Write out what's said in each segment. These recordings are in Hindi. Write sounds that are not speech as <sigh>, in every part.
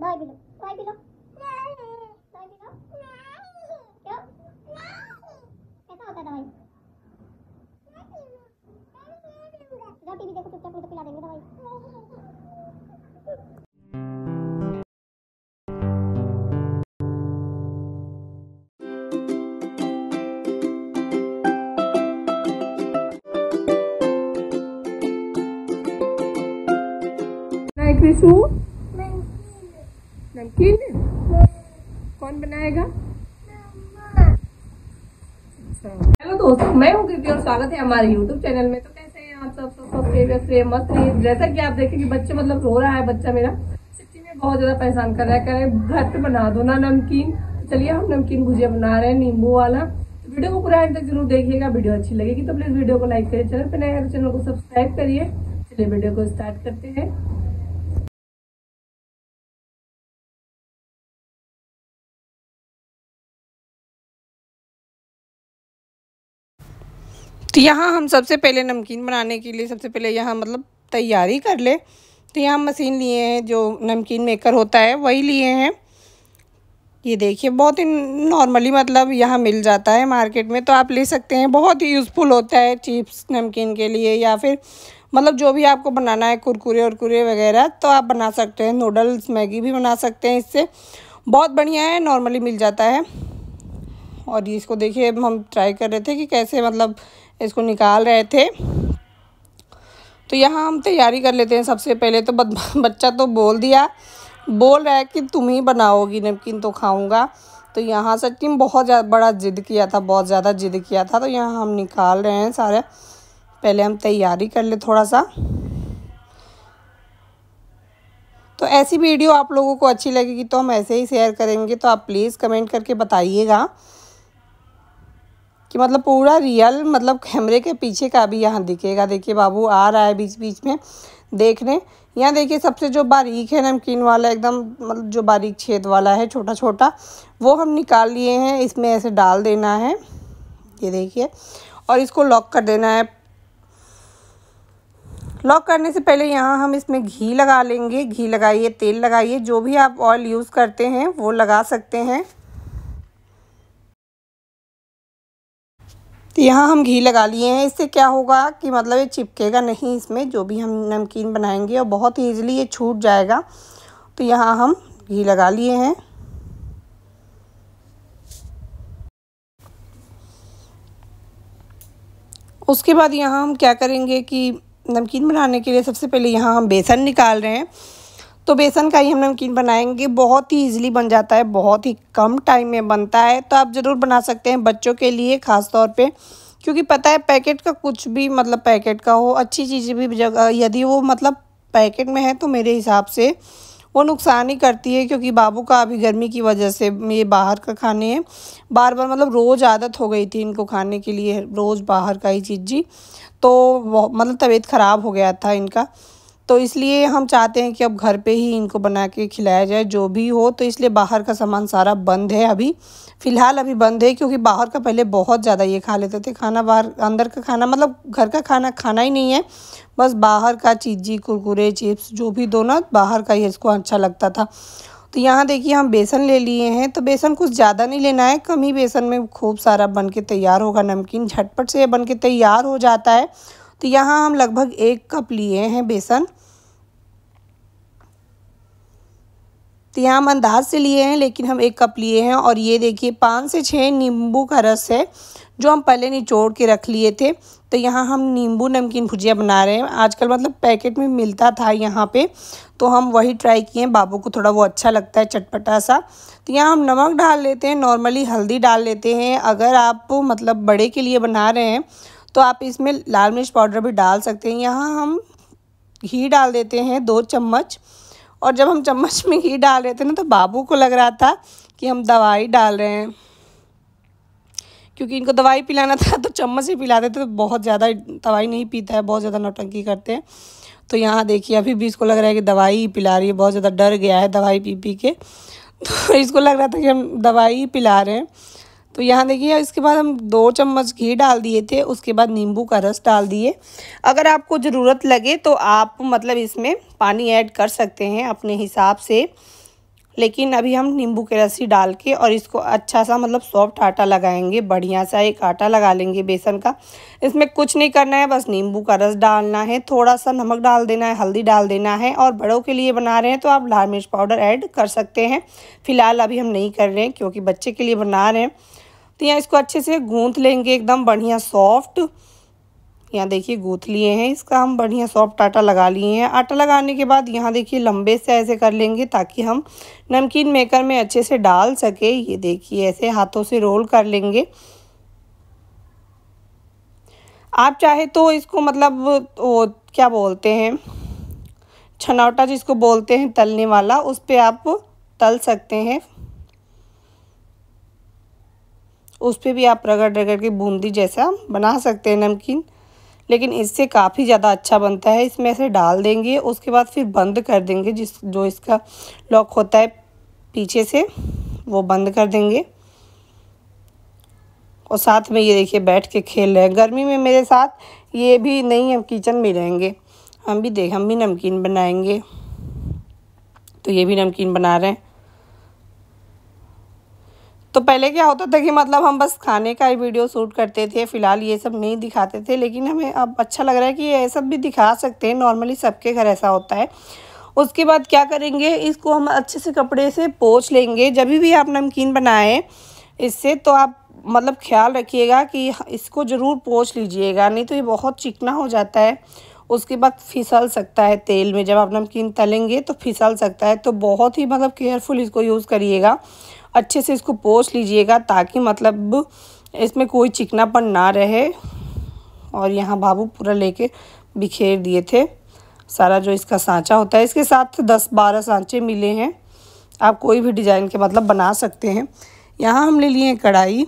बाय बिलो बाय बिलो बाय बिलो क्यों कैसा होता है दवाई जाओ टीवी देखो चुपचाप मुझे पिला देंगे दवाई Thank you. ठीक कौन बनाएगा अच्छा। हेलो दोस्तों मैं हूँ कृति और स्वागत है हमारे YouTube चैनल में तो कैसे हैं आप सब सब सब फेवरेट फ्रेम मस्त है जैसा कि आप देखें कि बच्चे मतलब रो रहा है बच्चा मेरा सच्ची में बहुत ज्यादा परेशान कर रहा है कह रहे घर पे बना दो ना नमकीन चलिए हम नमकीन भुजिया बना रहे हैं नींबू वाला तो वीडियो को पूरा एंड तक जरूर देखिएगा वीडियो अच्छी लगेगी तो प्लीज वीडियो को लाइक करिए चैनल पर नए तो चैनल को सब्सक्राइब करिए चलिए वीडियो को स्टार्ट करते हैं तो यहाँ हम सबसे पहले नमकीन बनाने के लिए सबसे पहले यहाँ मतलब तैयारी कर ले तो यहाँ मशीन लिए हैं जो नमकीन मेकर होता है वही लिए हैं ये देखिए बहुत ही नॉर्मली मतलब यहाँ मिल जाता है मार्केट में तो आप ले सकते हैं बहुत ही यूज़फुल होता है चिप्स नमकीन के लिए या फिर मतलब जो भी आपको बनाना है कुरकुरे और कुरे वगैरह तो आप बना सकते हैं नूडल्स मैगी भी बना सकते हैं इससे बहुत बढ़िया है नॉर्मली मिल जाता है और इसको देखिए हम ट्राई कर रहे थे कि कैसे मतलब इसको निकाल रहे थे तो यहाँ हम तैयारी कर लेते हैं सबसे पहले तो <laughs> बच्चा तो बोल दिया बोल रहा है कि तुम ही बनाओगी नमकीन तो खाऊंगा तो यहाँ सच्ची में बहुत बड़ा ज़िद किया था बहुत ज़्यादा ज़िद किया था तो यहाँ हम निकाल रहे हैं सारे पहले हम तैयारी कर ले थोड़ा सा तो ऐसी वीडियो आप लोगों को अच्छी लगेगी तो हम ऐसे ही शेयर करेंगे तो आप प्लीज़ कमेंट करके बताइएगा कि मतलब पूरा रियल मतलब कैमरे के पीछे का भी यहाँ दिखेगा देखिए बाबू आ रहा है बीच बीच में देखने यहाँ देखिए सबसे जो बारीक है नमकीन वाला एकदम मतलब जो बारीक छेद वाला है छोटा छोटा वो हम निकाल लिए हैं इसमें ऐसे डाल देना है ये देखिए और इसको लॉक कर देना है लॉक करने से पहले यहाँ हम इसमें घी लगा लेंगे घी लगाइए तेल लगाइए जो भी आप ऑयल यूज़ करते हैं वो लगा सकते हैं तो यहाँ हम घी लगा लिए हैं इससे क्या होगा कि मतलब ये चिपकेगा नहीं इसमें जो भी हम नमकीन बनाएंगे और बहुत ही ईजिली ये छूट जाएगा तो यहाँ हम घी लगा लिए हैं उसके बाद यहाँ हम क्या करेंगे कि नमकीन बनाने के लिए सबसे पहले यहाँ हम बेसन निकाल रहे हैं तो बेसन का ही हम नमकीन बनाएंगे बहुत ही इजीली बन जाता है बहुत ही कम टाइम में बनता है तो आप ज़रूर बना सकते हैं बच्चों के लिए ख़ास तौर पे क्योंकि पता है पैकेट का कुछ भी मतलब पैकेट का हो अच्छी चीज़ें भी जगह यदि वो मतलब पैकेट में है तो मेरे हिसाब से वो नुकसान ही करती है क्योंकि बाबू का अभी गर्मी की वजह से ये बाहर का खाने हैं बार बार मतलब रोज़ आदत हो गई थी इनको खाने के लिए रोज़ बाहर का ही चीज़ जी तो मतलब तबीयत ख़राब हो गया था इनका तो इसलिए हम चाहते हैं कि अब घर पे ही इनको बना के खिलाया जाए जो भी हो तो इसलिए बाहर का सामान सारा बंद है अभी फ़िलहाल अभी बंद है क्योंकि बाहर का पहले बहुत ज़्यादा ये खा लेते थे खाना बाहर अंदर का खाना मतलब घर का खाना खाना ही नहीं है बस बाहर का चीज़ी कुरकुरे चिप्स जो भी दो ना बाहर का ही इसको अच्छा लगता था तो यहाँ देखिए हम बेसन ले लिए हैं तो बेसन कुछ ज़्यादा नहीं लेना है कम ही बेसन में खूब सारा बन के तैयार होगा नमकीन झटपट से ये बन के तैयार हो जाता है तो यहाँ हम लगभग एक कप लिए हैं बेसन तो यहाँ हम अंदाज से लिए हैं लेकिन हम एक कप लिए हैं और ये देखिए पाँच से छः नींबू का रस है जो हम पहले निचोड़ के रख लिए थे तो यहाँ हम नींबू नमकीन भुजिया बना रहे हैं आजकल मतलब पैकेट में मिलता था यहाँ पे तो हम वही ट्राई किए हैं बाबू को थोड़ा वो अच्छा लगता है चटपटा सा तो यहाँ हम नमक डाल लेते हैं नॉर्मली हल्दी डाल लेते हैं अगर आप मतलब बड़े के लिए बना रहे हैं तो आप इसमें लाल मिर्च पाउडर भी डाल सकते हैं यहाँ हम घी डाल देते हैं दो चम्मच और जब हम चम्मच में घी डाल रहे थे ना तो बाबू को लग रहा था कि हम दवाई डाल रहे हैं क्योंकि इनको दवाई पिलाना था तो चम्मच ही पिलाते थे तो बहुत ज़्यादा दवाई नहीं पीता है बहुत ज़्यादा नौटंकी करते हैं तो यहाँ देखिए अभी भी इसको लग रहा है कि दवाई ही पिला रही है बहुत ज़्यादा डर गया है दवाई पी पी के तो इसको लग रहा था कि हम दवाई ही पिला रहे हैं तो यहाँ देखिए इसके बाद हम दो चम्मच घी डाल दिए थे उसके बाद नींबू का रस डाल दिए अगर आपको ज़रूरत लगे तो आप मतलब इसमें पानी ऐड कर सकते हैं अपने हिसाब से लेकिन अभी हम नींबू के रस्सी डाल के और इसको अच्छा सा मतलब सॉफ्ट आटा लगाएंगे बढ़िया सा एक आटा लगा लेंगे बेसन का इसमें कुछ नहीं करना है बस नींबू का रस डालना है थोड़ा सा नमक डाल देना है हल्दी डाल देना है और बड़ों के लिए बना रहे हैं तो आप लाल मिर्च पाउडर ऐड कर सकते हैं फ़िलहाल अभी हम नहीं कर रहे हैं क्योंकि बच्चे के लिए बना रहे हैं तो यहाँ इसको अच्छे से गूँथ लेंगे एकदम बढ़िया सॉफ्ट यहाँ देखिए गूँथ लिए हैं इसका हम बढ़िया सॉफ्ट आटा लगा लिए हैं आटा लगाने के बाद यहाँ देखिए लंबे से ऐसे कर लेंगे ताकि हम नमकीन मेकर में अच्छे से डाल सके ये देखिए ऐसे हाथों से रोल कर लेंगे आप चाहे तो इसको मतलब वो क्या बोलते हैं छनौटा जिसको बोलते हैं तलने वाला उस पर आप तल सकते हैं उस पर भी आप रगड़ रगड़ के बूंदी जैसा बना सकते हैं नमकीन लेकिन इससे काफ़ी ज़्यादा अच्छा बनता है इसमें ऐसे डाल देंगे उसके बाद फिर बंद कर देंगे जिस जो इसका लॉक होता है पीछे से वो बंद कर देंगे और साथ में ये देखिए बैठ के खेल रहे हैं गर्मी में मेरे साथ ये भी नहीं हम किचन में रहेंगे हम भी देख हम भी नमकीन बनाएंगे तो ये भी नमकीन बना रहे हैं तो पहले क्या होता था कि मतलब हम बस खाने का ही वीडियो शूट करते थे फ़िलहाल ये सब नहीं दिखाते थे लेकिन हमें अब अच्छा लग रहा है कि ये सब भी दिखा सकते हैं नॉर्मली सबके घर ऐसा होता है उसके बाद क्या करेंगे इसको हम अच्छे से कपड़े से पोछ लेंगे जब भी आप नमकीन बनाएं इससे तो आप मतलब ख्याल रखिएगा कि इसको ज़रूर पोछ लीजिएगा नहीं तो ये बहुत चिकना हो जाता है उसके बाद फिसल सकता है तेल में जब आप नमकीन तलेंगे तो फिसल सकता है तो बहुत ही मतलब केयरफुल इसको यूज़ करिएगा अच्छे से इसको पोस लीजिएगा ताकि मतलब इसमें कोई चिकनापन ना रहे और यहाँ बाबू पूरा लेके बिखेर दिए थे सारा जो इसका सांचा होता है इसके साथ दस बारह सांचे मिले हैं आप कोई भी डिज़ाइन के मतलब बना सकते हैं यहाँ हम ले लिए हैं कढ़ाई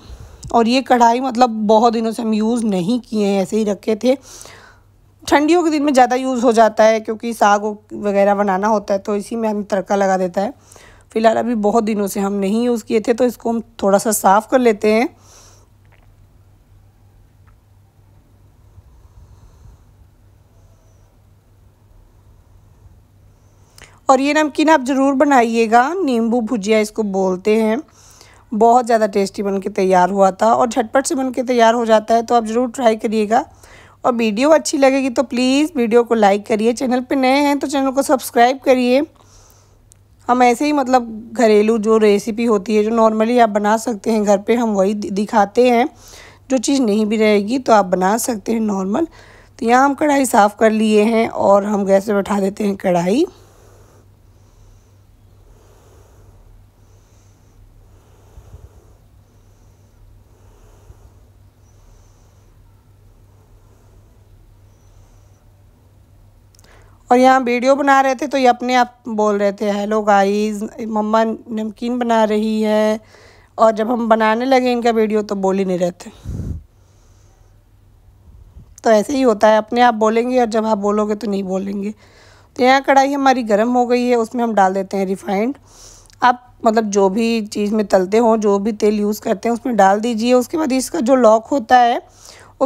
और ये कढ़ाई मतलब बहुत दिनों से हम यूज़ नहीं किए हैं ऐसे ही रखे थे ठंडियों के दिन में ज़्यादा यूज़ हो जाता है क्योंकि साग वगैरह बनाना होता है तो इसी में हम तड़का लगा देता है फ़िलहाल अभी बहुत दिनों से हम नहीं यूज़ किए थे तो इसको हम थोड़ा सा साफ़ कर लेते हैं और ये नमकीन आप ज़रूर बनाइएगा नींबू भुजिया इसको बोलते हैं बहुत ज़्यादा टेस्टी बन के तैयार हुआ था और झटपट से बन के तैयार हो जाता है तो आप ज़रूर ट्राई करिएगा और वीडियो अच्छी लगेगी तो प्लीज़ वीडियो को लाइक करिए चैनल पे नए हैं तो चैनल को सब्सक्राइब करिए हम ऐसे ही मतलब घरेलू जो रेसिपी होती है जो नॉर्मली आप बना सकते हैं घर पे हम वही दिखाते हैं जो चीज़ नहीं भी रहेगी तो आप बना सकते हैं नॉर्मल तो यहाँ हम कढ़ाई साफ़ कर लिए हैं और हम गैस पर बैठा देते हैं कढ़ाई और यहाँ वीडियो बना रहे थे तो ये अपने आप बोल रहे थे हेलो गाइस मम्मा नमकीन बना रही है और जब हम बनाने लगे इनका वीडियो तो बोल ही नहीं रहे थे तो ऐसे ही होता है अपने आप बोलेंगे और जब आप बोलोगे तो नहीं बोलेंगे तो यहाँ कढ़ाई हमारी गर्म हो गई है उसमें हम डाल देते हैं रिफाइंड आप मतलब जो भी चीज़ में तलते हों जो भी तेल यूज़ करते हैं उसमें डाल दीजिए उसके बाद इसका जो लॉक होता है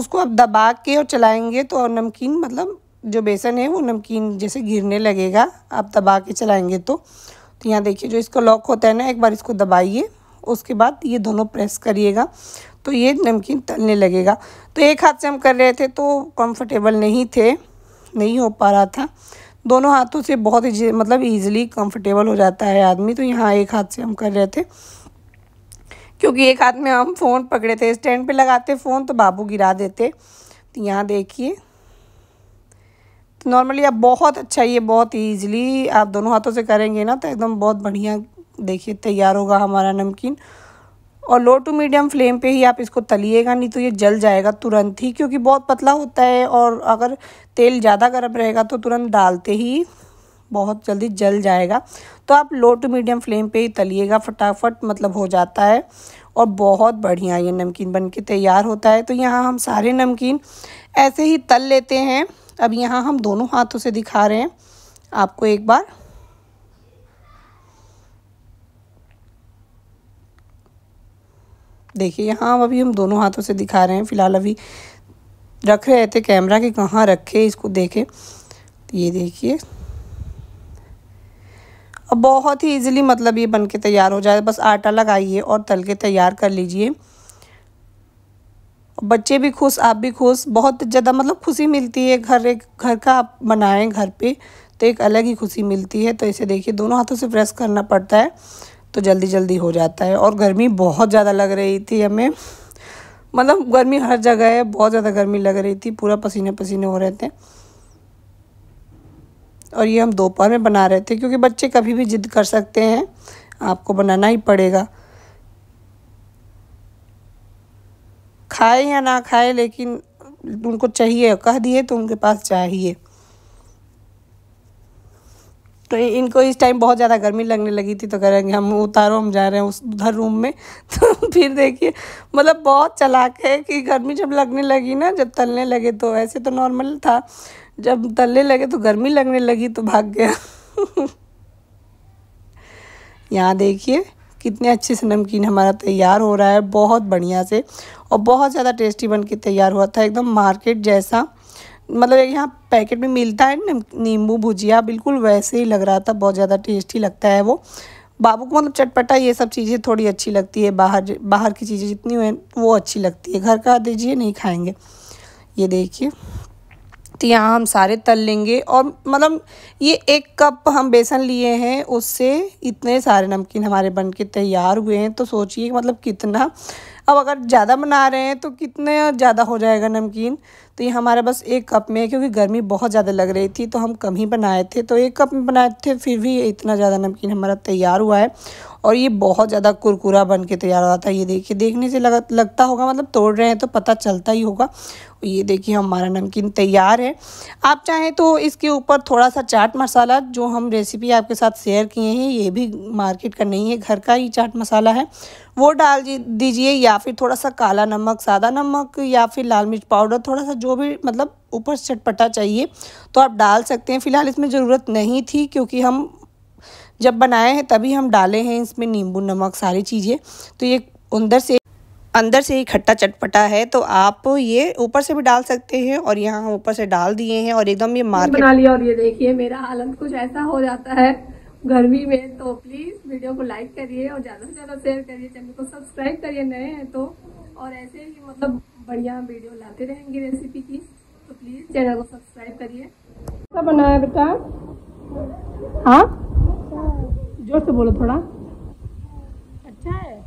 उसको आप दबा के और चलाएंगे तो नमकीन मतलब जो बेसन है वो नमकीन जैसे गिरने लगेगा आप दबा के चलाएँगे तो तो यहाँ देखिए जो इसका लॉक होता है ना एक बार इसको दबाइए उसके बाद ये दोनों प्रेस करिएगा तो ये नमकीन तलने लगेगा तो एक हाथ से हम कर रहे थे तो कंफर्टेबल नहीं थे नहीं हो पा रहा था दोनों हाथों से बहुत मतलब ईजिली कंफर्टेबल हो जाता है आदमी तो यहाँ एक हाथ से हम कर रहे थे क्योंकि एक हाथ में हम फ़ोन पकड़े थे स्टैंड पे लगाते फ़ोन तो बाबू गिरा देते तो यहाँ देखिए तो नॉर्मली आप बहुत अच्छा ये बहुत ईजिली आप दोनों हाथों से करेंगे ना तो एकदम बहुत बढ़िया देखिए तैयार होगा हमारा नमकीन और लो टू मीडियम फ्लेम पे ही आप इसको तलिएगा नहीं तो ये जल जाएगा तुरंत ही क्योंकि बहुत पतला होता है और अगर तेल ज़्यादा गर्म रहेगा तो तुरंत डालते ही बहुत जल्दी जल जाएगा तो आप लो टू मीडियम फ्लेम पे ही तलिएगा फटाफट मतलब हो जाता है और बहुत बढ़िया ये नमकीन बन के तैयार होता है तो यहाँ हम सारे नमकीन ऐसे ही तल लेते हैं अब यहाँ हम दोनों हाथों से दिखा रहे हैं आपको एक बार देखिए यहाँ अभी हम दोनों हाथों से दिखा रहे हैं फ़िलहाल अभी रख रहे थे कैमरा कि कहाँ रखे इसको देखें ये देखिए अब बहुत ही इजीली मतलब ये बन के तैयार हो जाए बस आटा लगाइए और तल के तैयार कर लीजिए बच्चे भी खुश आप भी खुश बहुत ज़्यादा मतलब खुशी मिलती है घर एक घर का आप बनाएँ घर पे तो एक अलग ही खुशी मिलती है तो इसे देखिए दोनों हाथों से प्रेस करना पड़ता है तो जल्दी जल्दी हो जाता है और गर्मी बहुत ज़्यादा लग रही थी हमें मतलब गर्मी हर जगह है बहुत ज़्यादा गर्मी लग रही थी पूरा पसीने पसीने हो रहे थे और ये हम दोपहर में बना रहे थे क्योंकि बच्चे कभी भी जिद कर सकते हैं आपको बनाना ही पड़ेगा खाए या ना खाए लेकिन उनको चाहिए कह दिए तो उनके पास चाहिए तो इनको इस टाइम बहुत ज़्यादा गर्मी लगने लगी थी तो कह रहे हैं हम उतारो हम जा रहे हैं उस उधर रूम में <laughs> तो फिर देखिए मतलब बहुत चलाक है कि गर्मी जब लगने लगी ना जब तलने लगे तो ऐसे तो नॉर्मल था जब तलने लगे तो गर्मी लगने लगी तो भाग गया <laughs> यहाँ देखिए कितने अच्छे से नमकीन हमारा तैयार हो रहा है बहुत बढ़िया से और बहुत ज़्यादा टेस्टी बन के तैयार हुआ था एकदम मार्केट जैसा मतलब यहाँ पैकेट में मिलता है नींबू भुजिया बिल्कुल वैसे ही लग रहा था बहुत ज़्यादा टेस्टी लगता है वो बाबू को मतलब चटपटा ये सब चीज़ें थोड़ी अच्छी लगती है बाहर बाहर की चीज़ें जितनी हैं वो अच्छी लगती है घर का दीजिए नहीं खाएंगे ये देखिए यहाँ हम सारे तल लेंगे और मतलब ये एक कप हम बेसन लिए हैं उससे इतने सारे नमकीन हमारे बन के तैयार हुए हैं तो सोचिए मतलब कितना अब अगर ज़्यादा बना रहे हैं तो कितने ज़्यादा हो जाएगा नमकीन तो ये हमारा बस एक कप में है क्योंकि गर्मी बहुत ज़्यादा लग रही थी तो हम कम ही बनाए थे तो एक कप में बनाए थे फिर भी इतना ज़्यादा नमकीन हमारा तैयार हुआ है और ये बहुत ज़्यादा कुरकुरा बन के तैयार हुआ था ये देखिए देखने से लग, लगता होगा मतलब तोड़ रहे हैं तो पता चलता ही होगा ये देखिए हमारा नमकीन तैयार है आप चाहें तो इसके ऊपर थोड़ा सा चाट मसाला जो हम रेसिपी आपके साथ शेयर किए हैं ये भी मार्केट का नहीं है घर का ही चाट मसाला है वो डाल दीजिए या फिर थोड़ा सा काला नमक सादा नमक या फिर लाल मिर्च पाउडर थोड़ा सा जो भी मतलब ऊपर चटपटा चाहिए तो आप डाल सकते हैं फ़िलहाल इसमें ज़रूरत नहीं थी क्योंकि हम जब बनाए हैं तभी हम डाले हैं इसमें नींबू नमक सारी चीज़ें तो ये अंदर से अंदर से ही खट्टा चटपटा है तो आप ये ऊपर से भी डाल सकते हैं और यहाँ हम ऊपर से डाल दिए हैं और एकदम ये मार्केट बना लिया और ये देखिए मेरा हालत कुछ ऐसा हो जाता है गर्मी में तो प्लीज़ वीडियो को लाइक करिए और ज़्यादा से ज़्यादा शेयर करिए चैनल को सब्सक्राइब करिए नए हैं तो और ऐसे ही मतलब बढ़िया वीडियो लाते रहेंगे रेसिपी की तो प्लीज़ चैनल को सब्सक्राइब करिए क्या बनाया बेटा हाँ जोर से बोलो थोड़ा अच्छा है